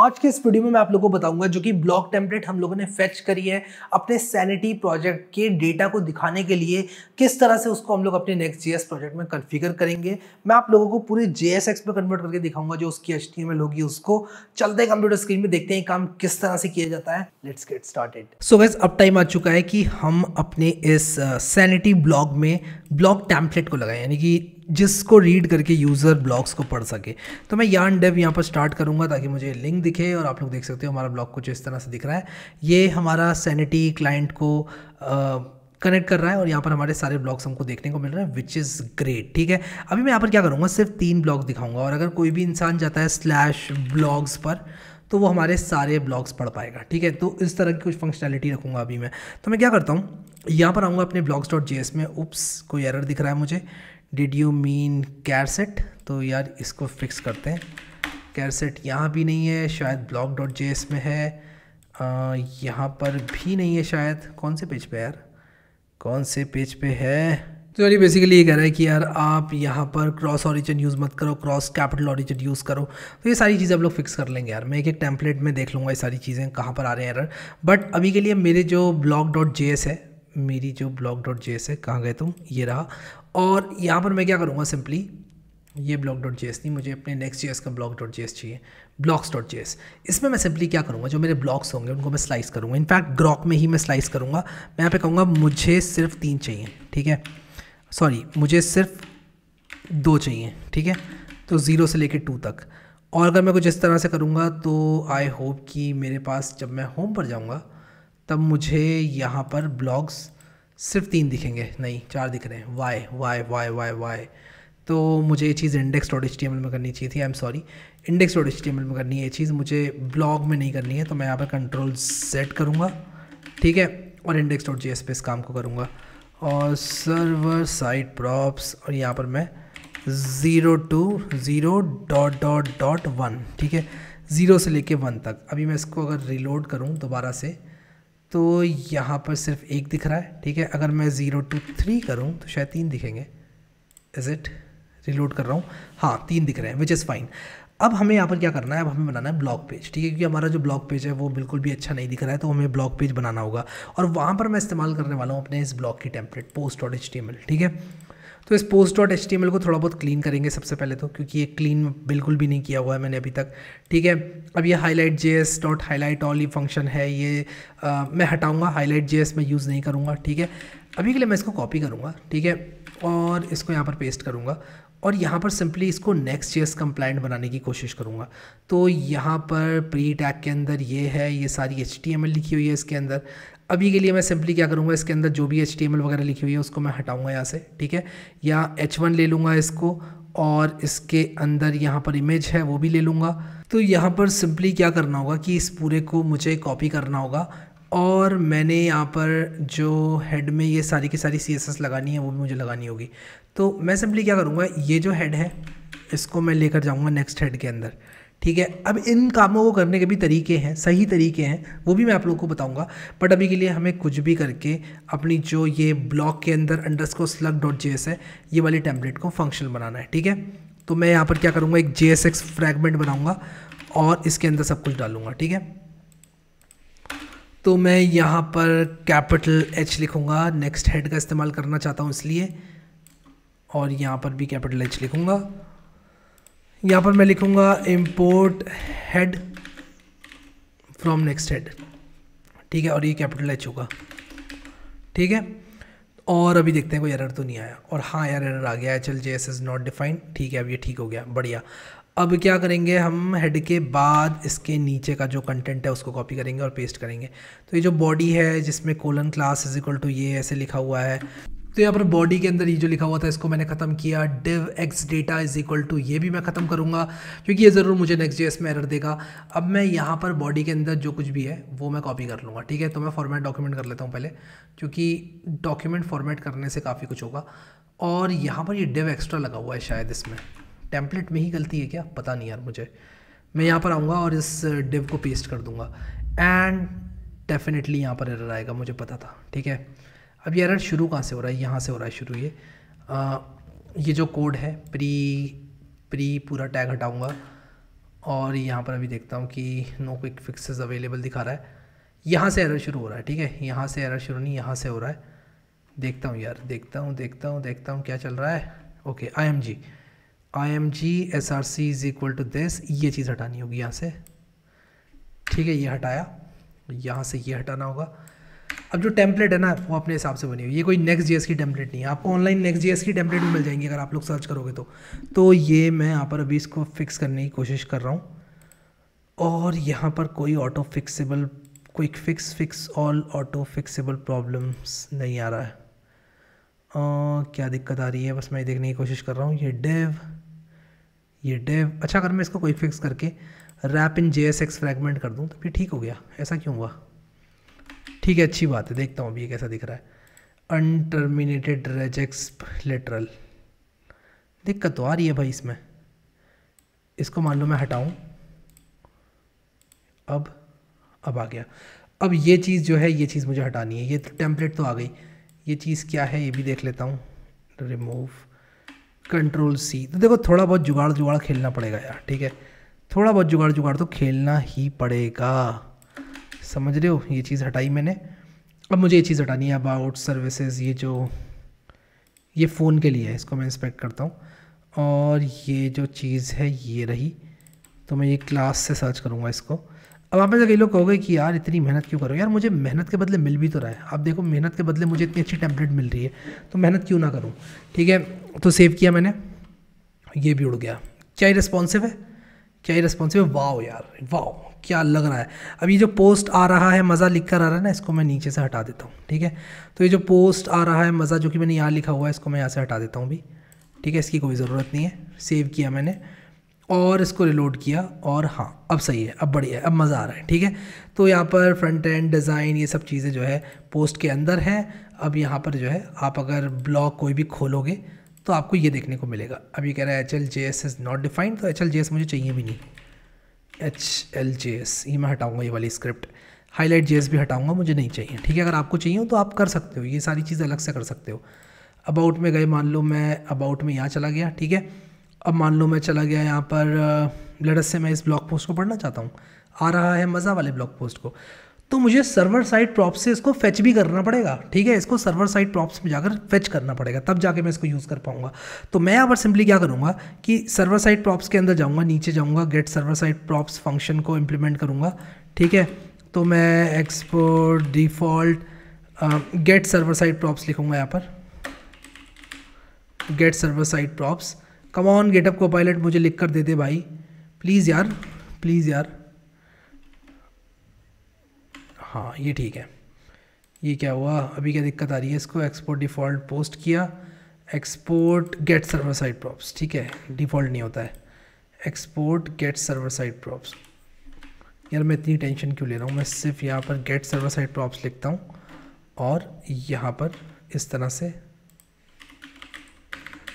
आज के इस वीडियो में मैं आप लोगों को बताऊंगा जो कि ब्लॉक टेम्पलेट हम लोगों ने फैच करी है अपने सैनिटी प्रोजेक्ट के डेटा को दिखाने के लिए किस तरह से उसको हम लोग अपने नेक्स्ट जेएस प्रोजेक्ट में कन्फिगर करेंगे मैं आप लोगों को पूरे एक्स में कन्वर्ट करके दिखाऊंगा जो उसकी एच टी होगी उसको चलते कंप्यूटर स्क्रीन में देखते हैं काम किस तरह से किया जाता है let's get started so guys अब टाइम आ चुका है कि हम अपने इस सैनिटी uh, ब्लॉग में ब्लॉक टैम्पलेट को लगाएं यानी कि जिसको रीड करके यूज़र ब्लॉग्स को पढ़ सके तो मैं यान डेव यहाँ पर स्टार्ट करूँगा ताकि मुझे लिंक दिखे और आप लोग देख सकते हो हमारा ब्लॉग कुछ इस तरह से दिख रहा है ये हमारा सैनिटी क्लाइंट को कनेक्ट कर रहा है और यहाँ पर हमारे सारे ब्लॉग्स हमको देखने को मिल रहे हैं विच इज़ ग्रेट ठीक है अभी मैं यहाँ पर क्या करूँगा सिर्फ तीन ब्लॉग दिखाऊँगा और अगर कोई भी इंसान जाता है स्लैश ब्लॉग्स पर तो वो हमारे सारे ब्लॉग्स पढ़ पाएगा ठीक है तो इस तरह की कुछ फंक्शनैलिटी रखूँगा अभी मैं तो मैं क्या करता हूँ यहाँ पर आऊँगा अपने ब्लॉग्स डॉट में उप्स कोई एरर दिख रहा है मुझे डिड यू मीन कैरसेट तो यार इसको फिक्स करते हैं कैरसेट यहाँ भी नहीं है शायद ब्लॉग डॉट जे एस में है यहाँ पर भी नहीं है शायद कौन से पेज पे यार कौन से पेज पे है तो यार बेसिकली ये कह रहा है कि यार आप यहाँ पर क्रॉस ऑरिजन यूज़ मत करो क्रॉस कैपिटल ऑरिजन यूज़ करो तो ये सारी चीज़ें आप लोग फिक्स कर लेंगे यार मैं एक एक टेम्पलेट में देख लूँगा ये सारी चीज़ें कहाँ पर आ रहे हैं एरर बट अभी के लिए मेरे जो ब्लॉग डॉट जे एस है मेरी जो ब्लॉग डॉट जे एस है कहाँ गए तुम ये रहा और यहाँ पर मैं क्या करूँगा सिंपली ये ब्लॉक डॉट जेस नहीं मुझे अपने नेक्स्ट जेस का ब्लॉक डॉट जेस चाहिए ब्लॉक्स डॉट जेस इसमें मैं सिंपली क्या करूँगा जो मेरे ब्लॉक्स होंगे उनको मैं स्लाइस करूँगा इनफैक्ट ग्रॉक में ही मैं स्लाइस करूँगा मैं यहाँ पे कहूँगा मुझे सिर्फ तीन चाहिए ठीक है सॉरी मुझे सिर्फ दो चाहिए ठीक है तो ज़ीरो से लेकर टू तक और अगर मैं कुछ इस तरह से करूँगा तो आई होप कि मेरे पास जब मैं होम पर जाऊँगा तब मुझे यहाँ पर ब्लॉग्स सिर्फ तीन दिखेंगे नहीं चार दिख रहे हैं Y Y Y Y Y तो मुझे ये चीज़ इंडेक्स डॉट एच में करनी चाहिए थी I am sorry index dot H में करनी है ये चीज़ मुझे ब्लॉग में नहीं करनी है तो मैं यहाँ पर कंट्रोल सेट करूँगा ठीक है और इंडेक्स डॉट जी एस पे इस काम को करूँगा और सर्वर साइट प्रॉप्स और यहाँ पर मैं zero two zero dot dot dot one ठीक है ज़ीरो से लेके वन तक अभी मैं इसको अगर रिलोड करूँ दोबारा से तो यहाँ पर सिर्फ एक दिख रहा है ठीक है अगर मैं ज़ीरो टू थ्री करूँ तो शायद तीन दिखेंगे इज़ इट रिलोड कर रहा हूँ हाँ तीन दिख रहे हैं विच इज़ फाइन अब हमें यहाँ पर क्या करना है अब हमें बनाना है ब्लॉक पेज ठीक है क्योंकि हमारा जो ब्लॉग पेज है वो बिल्कुल भी अच्छा नहीं दिख रहा है तो हमें ब्लॉक पेज बनाना होगा और वहाँ पर मैं इस्तेमाल करने वाला हूँ अपने इस ब्लॉक की टेम्पलेट पोस्ट और एच ठीक है तो इस post dot H T M L को थोड़ा बहुत क्लीन करेंगे सबसे पहले तो क्योंकि ये क्लीन बिल्कुल भी नहीं किया हुआ है मैंने अभी तक ठीक है अब ये highlight J S dot highlight all ये फंक्शन है ये आ, मैं हटाऊंगा हाईलाइट जे एस मैं यूज़ नहीं करूँगा ठीक है अभी के लिए मैं इसको कॉपी करूँगा ठीक है और इसको यहाँ पर पेस्ट करूँगा और यहाँ पर सिंपली इसको नेक्स्ट जे एस कंप्लाइंट बनाने की कोशिश करूँगा तो यहाँ पर प्री टैग के अंदर ये है ये सारी एच टी एम एल लिखी हुई है इसके अंदर अभी के लिए मैं सिंपली क्या करूँगा इसके अंदर जो भी एच वगैरह लिखी हुई है उसको मैं हटाऊँगा यहाँ से ठीक है या एच ले लूँगा इसको और इसके अंदर यहाँ पर इमेज है वो भी ले लूँगा तो यहाँ पर सिंपली क्या करना होगा कि इस पूरे को मुझे कॉपी करना होगा और मैंने यहाँ पर जो हेड में ये सारी की सारी सी लगानी है वो भी मुझे लगानी होगी तो मैं सिंपली क्या करूँगा ये जो हेड है इसको मैं लेकर जाऊँगा नेक्स्ट हेड के अंदर ठीक है अब इन कामों को करने के भी तरीके हैं सही तरीके हैं वो भी मैं आप लोगों को बताऊंगा बट अभी के लिए हमें कुछ भी करके अपनी जो ये ब्लॉक के अंदर अंडरस्कोर स्लग डॉट जे है ये वाली टेम्पलेट को फंक्शनल बनाना है ठीक है तो मैं यहाँ पर क्या करूँगा एक जे फ्रैगमेंट बनाऊँगा और इसके अंदर सब कुछ डालूँगा ठीक है तो मैं यहाँ पर कैपिटल एच लिखूँगा नेक्स्ट हेड का इस्तेमाल करना चाहता हूँ इसलिए और यहाँ पर भी कैपिटल एच लिखूँगा यहाँ पर मैं लिखूँगा import head from next head ठीक है और ये कैपिटल एच होगा ठीक है और अभी देखते हैं कोई एरर तो नहीं आया और हाँ यार एरर आ गया है चल J S is not defined ठीक है अब ये ठीक हो गया बढ़िया अब क्या करेंगे हम हेड के बाद इसके नीचे का जो कंटेंट है उसको कॉपी करेंगे और पेस्ट करेंगे तो ये जो बॉडी है जिसमें colon class is equal to ये ऐसे लिखा हुआ है तो यहाँ पर बॉडी के अंदर ये जो लिखा हुआ था इसको मैंने ख़त्म किया div X data is equal to ये भी मैं ख़त्म करूँगा क्योंकि ये ज़रूर मुझे नेक्स्ट जे में एरर देगा अब मैं यहाँ पर बॉडी के अंदर जो कुछ भी है वो मैं कॉपी कर लूँगा ठीक है तो मैं फॉर्मेट डॉक्यूमेंट कर लेता हूँ पहले क्योंकि डॉक्यूमेंट फॉर्मेट करने से काफ़ी कुछ होगा और यहाँ पर ये डिव एक्स्ट्रा लगा हुआ है शायद इसमें टेम्पलेट में ही गलती है क्या पता नहीं यार मुझे मैं यहाँ पर आऊँगा और इस डिव uh, को पेस्ट कर दूँगा एंड डेफिनेटली यहाँ पर एरर आएगा मुझे पता था ठीक है अब ये एरर शुरू कहाँ से हो रहा है यहाँ से हो रहा है शुरू ये आ, ये जो कोड है प्री प्री पूरा टैग हटाऊंगा और यहाँ पर अभी देखता हूँ कि नो क्विक फिक्सेस अवेलेबल दिखा रहा है यहाँ से एरर शुरू हो रहा है ठीक है यहाँ से एरर शुरू नहीं यहाँ से हो रहा है देखता हूँ यार देखता हूँ देखता हूँ देखता हूँ क्या चल रहा है okay I M G I M G S R C is equal to this ये चीज़ हटानी होगी यहाँ से ठीक है ये हटाया यहाँ से ये हटाना होगा अब जो टेम्पलेट है ना वो अपने हिसाब से बनी हुई ये कोई नेक्स्ट जीएस की टेम्पलेट नहीं है आपको ऑनलाइन नेक्स्ट जीएस की टेम्पलेट भी मिल जाएंगी अगर आप लोग सर्च करोगे तो तो ये मैं यहाँ पर अभी इसको फिक्स करने की कोशिश कर रहा हूँ और यहाँ पर कोई auto fixable quick fix fix all auto fixable problems नहीं आ रहा है आ, क्या दिक्कत आ रही है बस मैं देखने की कोशिश कर रहा हूँ ये डेव ये डेव अच्छा अगर मैं इसको कोई फिक्स करके wrap in J S X fragment कर दूँ तो फिर ठीक हो गया ऐसा क्यों हुआ ठीक है अच्छी बात है देखता हूँ अभी ये कैसा दिख रहा है अनटर्मिनेटेड रेजेक्स लेटरल दिक्कत तो आ रही है भाई इसमें इसको मान लो मैं हटाऊँ अब अब आ गया अब ये चीज़ जो है ये चीज़ मुझे हटानी है ये टेम्पलेट तो आ गई ये चीज़ क्या है ये भी देख लेता हूँ रिमूव कंट्रोल सी तो देखो थोड़ा बहुत जुगाड़ जुगाड़ खेलना पड़ेगा यार ठीक है थोड़ा बहुत जुगाड़ जुगाड़ तो खेलना ही पड़ेगा समझ रहे हो ये चीज़ हटाई मैंने अब मुझे ये चीज़ हटानी है अबाउट सर्विसेज ये जो ये फ़ोन के लिए है इसको मैं इंस्पेक्ट करता हूँ और ये जो चीज़ है ये रही तो मैं ये क्लास से सर्च करूँगा इसको अब आप में से कई लोग कहोगे कि यार इतनी मेहनत क्यों करो यार मुझे मेहनत के बदले मिल भी तो रहा है आप देखो मेहनत के बदले मुझे इतनी अच्छी टैबलेट मिल रही है तो मेहनत क्यों ना करूँ ठीक है तो सेव किया मैंने ये भी उड़ गया क्या ही रिस्पॉन्सिव है क्या ही रिस्पॉन्सिव है वाओ यार वाओ क्या लग रहा है अब ये जो पोस्ट आ रहा है मज़ा लिख कर आ रहा है ना इसको मैं नीचे से हटा देता हूँ ठीक है तो ये जो पोस्ट आ रहा है मज़ा जो कि मैंने यहाँ लिखा हुआ है इसको मैं यहाँ से हटा देता हूँ भी ठीक है इसकी कोई ज़रूरत नहीं है सेव किया मैंने और इसको रिलोड किया और हाँ अब सही है अब बढ़िया है अब मज़ा आ रहा है ठीक है तो यहाँ पर फ्रंट एंड डिज़ाइन ये सब चीज़ें जो है पोस्ट के अंदर हैं अब यहाँ पर जो है आप अगर ब्लॉग कोई भी खोलोगे तो आपको ये देखने को मिलेगा अब ये कह रहा है H L J S is not defined तो एच एल जे एस मुझे चाहिए भी नहीं एच एल जे एस ये मैं हटाऊंगा ये वाली स्क्रिप्ट हाईलाइट जे भी हटाऊंगा मुझे नहीं चाहिए ठीक है अगर आपको चाहिए हो तो आप कर सकते हो ये सारी चीज़ अलग से कर सकते हो अबाउट में गए मान लो मैं अबाउट में यहाँ चला गया ठीक है अब मान लो मैं चला गया यहाँ पर uh, लड़स से मैं इस ब्लॉग पोस्ट को पढ़ना चाहता हूँ आ रहा है मज़ा वाले ब्लॉग पोस्ट को तो मुझे सर्वर साइड प्रॉप्स से इसको फेच भी करना पड़ेगा ठीक है इसको सर्वर साइड प्रॉप्स में जाकर फेच करना पड़ेगा तब जाके मैं इसको यूज़ कर पाऊंगा तो मैं यहाँ पर सिंपली क्या करूँगा कि सर्वर साइड प्रॉप्स के अंदर जाऊँगा नीचे जाऊँगा get server side props function को इम्प्लीमेंट करूँगा ठीक है तो मैं export default get server side props लिखूँगा यहाँ पर get server side props come on GitHub copilot मुझे लिख कर दे दे भाई प्लीज़ यार प्लीज़ यार हाँ ये ठीक है ये क्या हुआ अभी क्या दिक्कत आ रही है इसको एक्सपोर्ट डिफ़ॉल्ट पोस्ट किया export get server side props ठीक है डिफ़ॉल्ट नहीं होता है export get server side props यार मैं इतनी टेंशन क्यों ले रहा हूँ मैं सिर्फ यहाँ पर गेट सर्वर साइड प्रॉप्स लिखता हूँ और यहाँ पर इस तरह से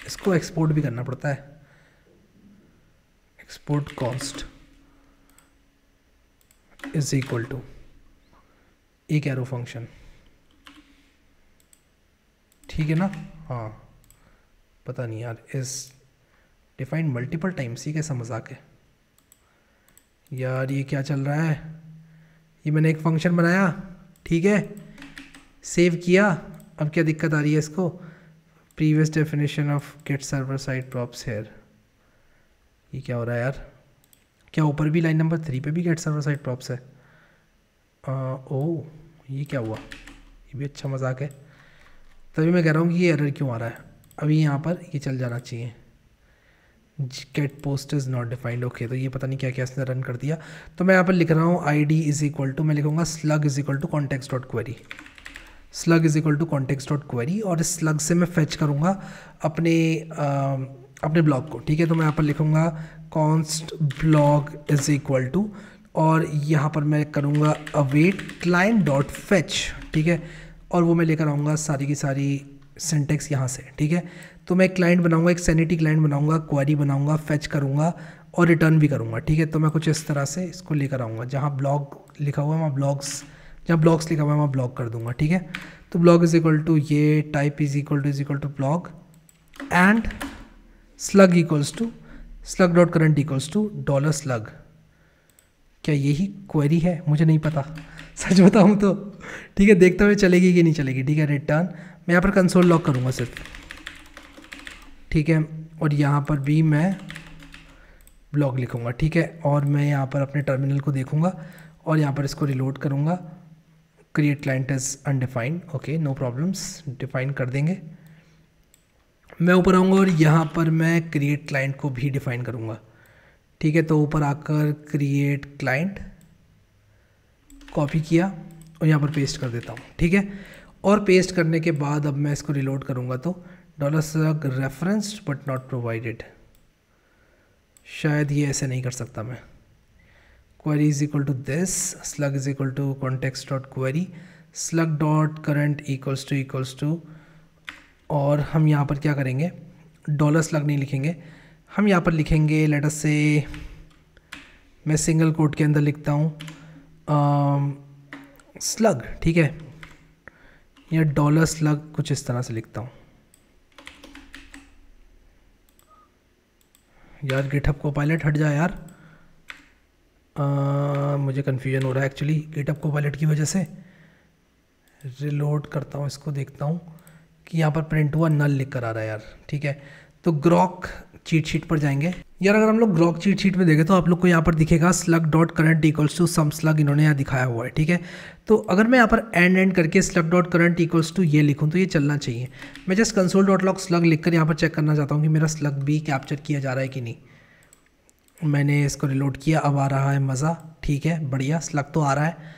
इसको एक्सपोर्ट भी करना पड़ता है export const is equal to एक एरो फंक्शन ठीक है ना हाँ पता नहीं यार इस डिफाइंड मल्टीपल टाइम्स ही कैसा मजाक है यार ये क्या चल रहा है ये मैंने एक फंक्शन बनाया ठीक है सेव किया अब क्या दिक्कत आ रही है इसको previous definition of get server side props here ये क्या हो रहा है यार क्या ऊपर भी लाइन नंबर थ्री पे भी गेट सर्वर साइड प्रॉप्स है आ, ओ ये क्या हुआ ये भी अच्छा मजाक है तभी मैं कह रहा हूँ कि ये एरर क्यों आ रहा है अभी यहाँ पर ये चल जाना चाहिए cat post is not defined okay तो ये पता नहीं क्या क्या इसने रन कर दिया तो मैं यहाँ पर लिख रहा हूँ I D is equal to मैं लिखूँगा slug is equal to context dot query slug is equal to context dot query और इस स्लग से मैं फैच करूँगा अपने आ, अपने ब्लॉग को ठीक है तो मैं यहाँ पर लिखूँगा const blog is equal to और यहाँ पर मैं करूँगा अवेट क्लाइंट डॉट फैच ठीक है और वो मैं लेकर आऊँगा सारी की सारी सेंटेक्स यहाँ से ठीक है तो मैं क्लाइंट बनाऊँगा एक सैनिटी क्लाइंट बनाऊँगा क्वारी बनाऊँगा फैच करूँगा और रिटर्न भी करूँगा ठीक है तो मैं कुछ इस तरह से इसको लेकर आऊँगा जहाँ ब्लॉग लिखा हुआ है वहाँ ब्लॉग्स जहाँ ब्लॉग्स लिखा हुआ है वहाँ ब्लॉग कर दूँगा ठीक है तो ब्लॉग इज़ इक्वल टू ये type is equal to is equal to blog and slug equals to slug dot current equals to dollar slug क्या यही क्वेरी है मुझे नहीं पता सच बताऊँ तो ठीक है देखते हुए चलेगी कि नहीं चलेगी ठीक है रिटर्न मैं यहाँ पर कंसोल लॉक करूँगा सिर्फ ठीक है और यहाँ पर भी मैं ब्लॉग लिखूँगा ठीक है और मैं यहाँ पर अपने टर्मिनल को देखूँगा और यहाँ पर इसको रिलोड करूँगा create client is undefined okay no problems define कर देंगे मैं ऊपर आऊँगा और यहाँ पर मैं क्रिएट क्लाइंट को भी डिफाइन करूँगा ठीक है तो ऊपर आकर क्रिएट क्लाइंट कॉपी किया और यहाँ पर पेस्ट कर देता हूँ ठीक है और पेस्ट करने के बाद अब मैं इसको रिलोड करूँगा तो डॉलर सग रेफरेंस्ड बट नॉट प्रोवाइडेड शायद ये ऐसे नहीं कर सकता मैं query is equal to this slug is equal to context dot query slug dot current equals to equals to और हम यहाँ पर क्या करेंगे डॉलर स्लग नहीं लिखेंगे हम यहाँ पर लिखेंगे लेटर से मैं सिंगल कोट के अंदर लिखता हूँ स्लग um, ठीक है या डॉलर स्लग कुछ इस तरह से लिखता हूँ यार गिटहब को पायलट हट जाए यार आ, मुझे कन्फ्यूजन हो रहा है एक्चुअली गिटहब को पायलट की वजह से रिलोड करता हूँ इसको देखता हूँ कि यहाँ पर प्रिंट हुआ नल लिख कर आ रहा है यार ठीक है तो ग्रॉक चीट शीट पर जाएंगे यार अगर हम लोग ग्रॉक चीट शीट में देखें तो आप लोग को यहाँ पर दिखेगा slug dot current equals to some slug इन्होंने यहाँ दिखाया हुआ है ठीक है तो अगर मैं यहाँ पर एंड एंड करके slug dot current equals to ये लिखूँ तो ये चलना चाहिए मैं just console dot log slug लिख कर यहाँ पर चेक करना चाहता हूँ कि मेरा स्लग भी कैप्चर किया जा रहा है कि नहीं मैंने इसको रिलोड किया अब आ रहा है मज़ा ठीक है बढ़िया स्लग तो आ रहा है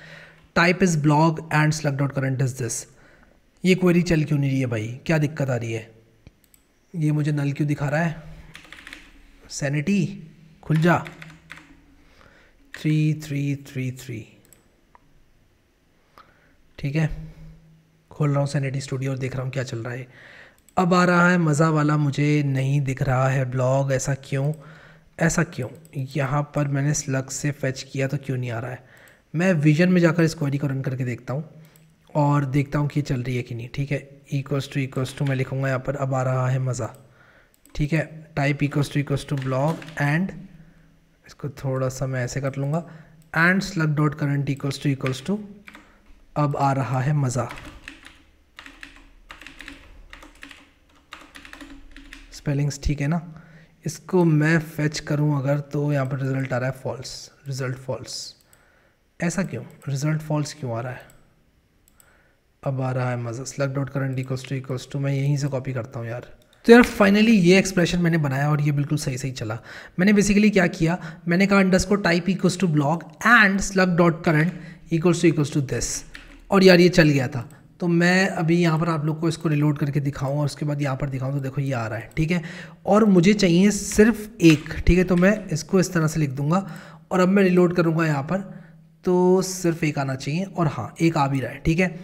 type is blog and slug dot current is this ये क्वेरी चल क्यों नहीं रही है भाई क्या दिक्कत आ रही है ये मुझे नल क्यों दिखा रहा है सैनिटी खुल जा थ्री थ्री थ्री थ्री ठीक है खोल रहा हूँ सैनिटी स्टूडियो और देख रहा हूँ क्या चल रहा है अब आ रहा है मज़ा वाला मुझे नहीं दिख रहा है ब्लॉग ऐसा क्यों ऐसा क्यों यहाँ पर मैंने स्लग से फैच किया तो क्यों नहीं आ रहा है मैं विजन में जाकर इस क्वेरी को रन करके देखता हूँ और देखता हूँ कि चल रही है कि नहीं ठीक है इक्वस टू इक्वस टू मैं लिखूँगा यहाँ पर अब आ रहा है मज़ा ठीक है type equals to equals to blog and इसको थोड़ा सा मैं ऐसे कर लूँगा and slug dot current equals to equals to अब आ रहा है मज़ा स्पेलिंग्स ठीक है ना इसको मैं फेच करूँ अगर तो यहाँ पर रिज़ल्ट आ रहा है फॉल्स रिज़ल्ट फॉल्स ऐसा क्यों रिज़ल्ट फॉल्स क्यों आ रहा है अब आ रहा है मज़ा slug dot current equals to equals to मैं यहीं से कॉपी करता हूँ यार तो यार फाइनली ये एक्सप्रेशन मैंने बनाया और ये बिल्कुल सही सही चला मैंने बेसिकली क्या किया मैंने कहा अंडस को type equals to block and slug dot current equals to equals to this और यार ये चल गया था तो मैं अभी यहाँ पर आप लोग को इसको रिलोड करके दिखाऊँ और उसके बाद यहाँ पर दिखाऊँ तो देखो ये आ रहा है ठीक है और मुझे चाहिए सिर्फ एक ठीक है तो मैं इसको इस तरह से लिख दूँगा और अब मैं रिलोड करूँगा यहाँ पर तो सिर्फ एक आना चाहिए और हाँ एक आ भी रहा है ठीक है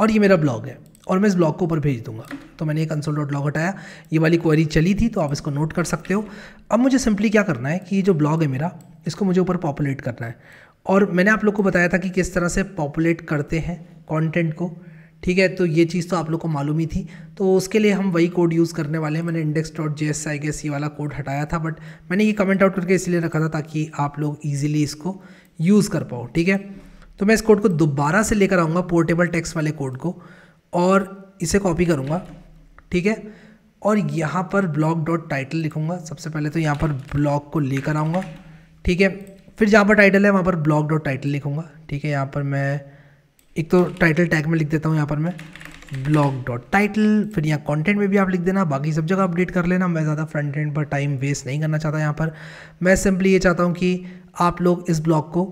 और ये मेरा ब्लॉग है और मैं इस ब्लॉग को ऊपर भेज दूंगा तो मैंने एक कंसोल डॉट ब्लॉग हटाया ये वाली क्वेरी चली थी तो आप इसको नोट कर सकते हो अब मुझे सिंपली क्या करना है कि ये जो ब्लॉग है मेरा इसको मुझे ऊपर पॉपुलेट करना है और मैंने आप लोग को बताया था कि किस तरह से पॉपुलेट करते हैं कॉन्टेंट को ठीक है तो ये चीज़ तो आप लोग को मालूम ही थी तो उसके लिए हम वही कोड यूज़ करने वाले हैं मैंने index dot J S I guess ये वाला कोड हटाया था बट मैंने ये कमेंट आउट करके इसलिए रखा था ताकि आप लोग ईजिली इसको यूज़ कर पाओ ठीक है तो मैं इस कोड को दोबारा से लेकर आऊँगा पोर्टेबल टैक्स वाले कोड को और इसे कॉपी करूँगा ठीक है और यहाँ पर ब्लॉग डॉट टाइटल लिखूँगा सबसे पहले तो यहाँ पर ब्लॉग को लेकर आऊँगा ठीक है फिर जहाँ पर टाइटल है वहाँ पर ब्लॉग डॉट टाइटल लिखूँगा ठीक है यहाँ पर मैं एक तो टाइटल टैग में लिख देता हूँ यहाँ पर मैं ब्लॉग डॉट टाइटल फिर यहाँ कंटेंट में भी आप लिख देना बाकी सब जगह अपडेट कर लेना मैं ज़्यादा फ्रंट एंड पर टाइम वेस्ट नहीं करना चाहता यहाँ पर मैं सिंपली ये चाहता हूँ कि आप लोग इस ब्लॉग को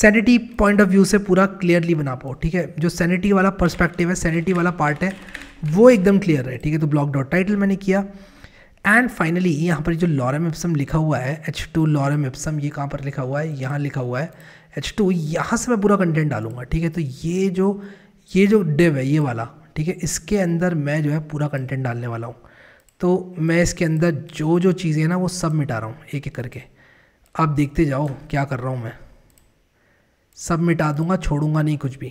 सैनिटी पॉइंट ऑफ व्यू से पूरा क्लियरली बना पाओ ठीक है जो सैनिटी वाला पर्सपेक्टिव है सैनिटी वाला पार्ट है वो एकदम क्लियर है ठीक है तो ब्लॉग डॉट टाइटल मैंने किया एंड फाइनली यहाँ पर जो लॉरम एप्सम लिखा हुआ है एच टू लॉरम एप्सम ये कहाँ पर लिखा हुआ है यहाँ लिखा हुआ है एच टू यहाँ से मैं पूरा कंटेंट डालूंगा ठीक है तो ये जो ये जो डिव है ये वाला ठीक है इसके अंदर मैं जो है पूरा कंटेंट डालने वाला हूँ तो मैं इसके अंदर जो जो चीज़ें ना वो सब मिटा रहा हूँ एक एक करके आप देखते जाओ क्या कर रहा हूँ मैं सब मिटा दूंगा छोड़ूंगा नहीं कुछ भी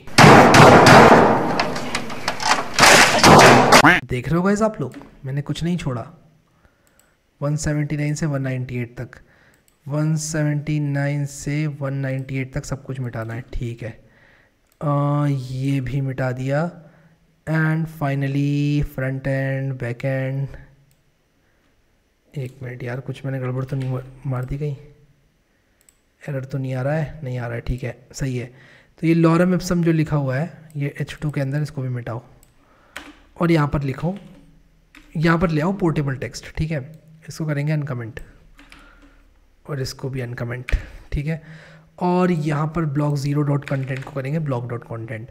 देख रहे हो गए आप लोग मैंने कुछ नहीं छोड़ा 179 से 198 तक 179 से 198 तक सब कुछ मिटाना है ठीक है आ, ये भी मिटा दिया and finally front end back end एक मिनट यार कुछ मैंने गड़बड़ तो नहीं मार दी कहीं एरर तो नहीं आ रहा है नहीं आ रहा है ठीक है सही है तो ये लॉरम एप्सम जो लिखा हुआ है ये एच टू के अंदर इसको भी मिटाओ और यहाँ पर लिखो यहाँ पर ले आओ पोर्टेबल टेक्स्ट ठीक है इसको करेंगे अनकमेंट और इसको भी अनकमेंट ठीक है और यहाँ पर ब्लॉक ज़ीरो डॉट कंटेंट को करेंगे ब्लॉक डॉट कॉन्टेंट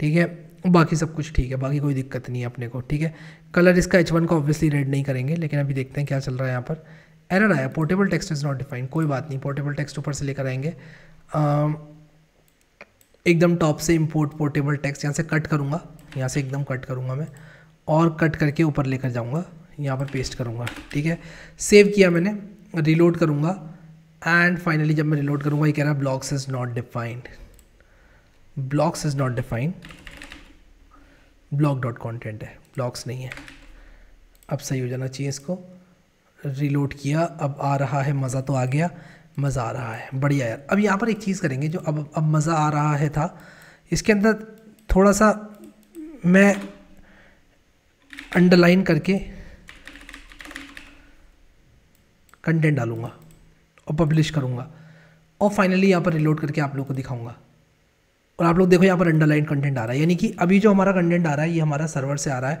ठीक है बाकी सब कुछ ठीक है बाकी कोई दिक्कत नहीं है अपने को ठीक है कलर इसका एच वन को ऑब्वियसली रेड नहीं करेंगे लेकिन अभी देखते हैं क्या चल रहा है यहाँ पर एरर आया portable text is not defined कोई बात नहीं पोर्टेबल टेक्स्ट ऊपर से लेकर आएंगे एकदम टॉप से इम्पोर्ट पोर्टेबल टेक्स्ट यहाँ से कट करूँगा यहाँ से एकदम कट करूँगा मैं और कट करके ऊपर लेकर जाऊँगा यहाँ पर पेस्ट करूँगा ठीक है सेव किया मैंने रिलोड करूँगा एंड फाइनली जब मैं रिलोड करूँगा ये कह रहा है blocks is not defined blocks is not defined block dot content है ब्लॉक्स नहीं है अब सही हो जाना चाहिए इसको रिलोड किया अब आ रहा है मज़ा तो आ गया मज़ा आ रहा है बढ़िया यार अब यहाँ पर एक चीज़ करेंगे जो अब अब मज़ा आ रहा है था इसके अंदर थोड़ा सा मैं अंडरलाइन करके कंटेंट डालूँगा और पब्लिश करूँगा और फाइनली यहाँ पर रिलोड करके आप लोग को दिखाऊँगा और आप लोग देखो यहाँ पर अंडरलाइन कंटेंट आ रहा है यानी कि अभी जो हमारा कंटेंट आ रहा है ये हमारा सर्वर से आ रहा है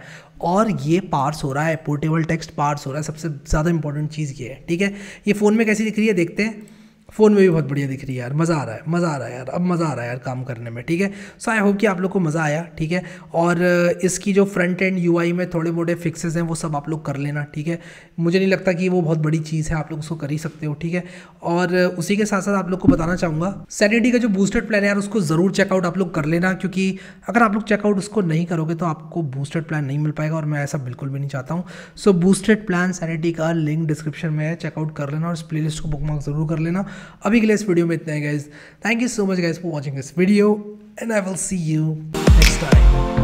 और ये पार्स हो रहा है पोर्टेबल टेक्स्ट पार्स हो रहा है सबसे ज़्यादा इंपॉर्टेंट चीज़ ये है ठीक है ये फ़ोन में कैसी दिख रही है देखते हैं फ़ोन में भी बहुत बढ़िया दिख रही है यार मज़ा आ रहा है मज़ा आ रहा है यार अब मज़ा आ रहा है यार काम करने में ठीक है सो आई होप कि आप लोग को मज़ा आया ठीक है और इसकी जो फ्रंट एंड यू में थोड़े मोटे फिक्सेज हैं वो सब आप लोग कर लेना ठीक है मुझे नहीं लगता कि वो बहुत बड़ी चीज़ है आप लोग उसको कर ही सकते हो ठीक है और उसी के साथ साथ आप लोग को बताना चाहूँगा सैनिटी का जो बूस्टेड प्लान है यार उसको ज़रूर चेकआउट आप लोग कर लेना क्योंकि अगर आप लोग चेकआउट उसको नहीं करोगे तो आपको बूस्टेड प्लान नहीं मिल पाएगा और मैं ऐसा बिल्कुल भी नहीं चाहता हूँ सो बूस्टेड प्लान सैनिटी का लिंक डिस्क्रिप्शन में है चेकआउट कर लेना और इस प्ले को बुक ज़रूर कर लेना अभी के लिए इस वीडियो में इतना है guys thank you so much guys for watching this video and I will see you next time